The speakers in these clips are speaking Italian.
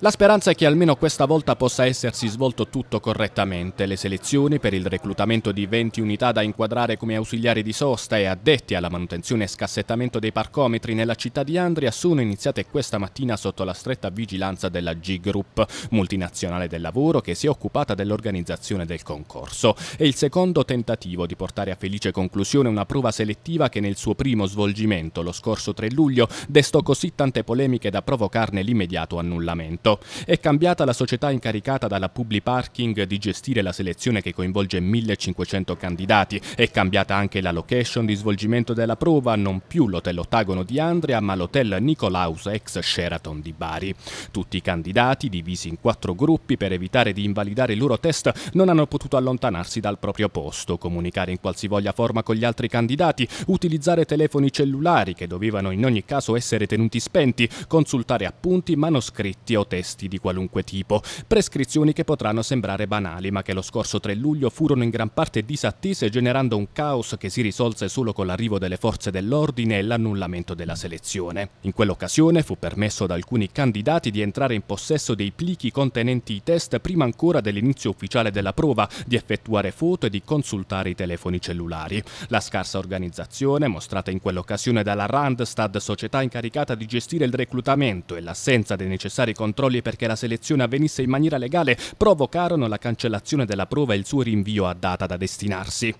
La speranza è che almeno questa volta possa essersi svolto tutto correttamente. Le selezioni per il reclutamento di 20 unità da inquadrare come ausiliari di sosta e addetti alla manutenzione e scassettamento dei parcometri nella città di Andria sono iniziate questa mattina sotto la stretta vigilanza della G Group, multinazionale del lavoro che si è occupata dell'organizzazione del concorso. È il secondo tentativo di portare a felice conclusione una prova selettiva che nel suo primo svolgimento lo scorso 3 luglio destò così tante polemiche da provocarne l'immediato annullamento progetto. È cambiata la società incaricata dalla Publi Parking di gestire la selezione che coinvolge 1500 candidati. È cambiata anche la location di svolgimento della prova, non più l'hotel Ottagono di Andrea, ma l'hotel Nicolaus ex Sheraton di Bari. Tutti i candidati, divisi in quattro gruppi per evitare di invalidare il loro test, non hanno potuto allontanarsi dal proprio posto, comunicare in qualsivoglia forma con gli altri candidati, utilizzare telefoni cellulari che dovevano in ogni caso essere tenuti spenti, consultare appunti, manoscritti o testi di qualunque tipo, prescrizioni che potranno sembrare banali ma che lo scorso 3 luglio furono in gran parte disattese generando un caos che si risolse solo con l'arrivo delle forze dell'ordine e l'annullamento della selezione. In quell'occasione fu permesso ad alcuni candidati di entrare in possesso dei plichi contenenti i test prima ancora dell'inizio ufficiale della prova, di effettuare foto e di consultare i telefoni cellulari. La scarsa organizzazione mostrata in quell'occasione dalla Randstad, società incaricata di gestire il reclutamento e l'assenza dei necessari controlli controlli perché la selezione avvenisse in maniera legale provocarono la cancellazione della prova e il suo rinvio a data da destinarsi.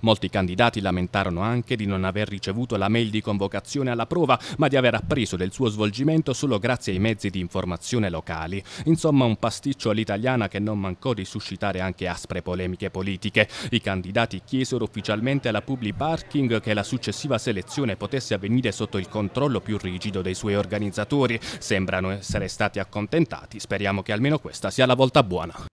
Molti candidati lamentarono anche di non aver ricevuto la mail di convocazione alla prova, ma di aver appreso del suo svolgimento solo grazie ai mezzi di informazione locali. Insomma, un pasticcio all'italiana che non mancò di suscitare anche aspre polemiche politiche. I candidati chiesero ufficialmente alla Publi Parking che la successiva selezione potesse avvenire sotto il controllo più rigido dei suoi organizzatori. Sembrano essere stati accontentati, speriamo che almeno questa sia la volta buona.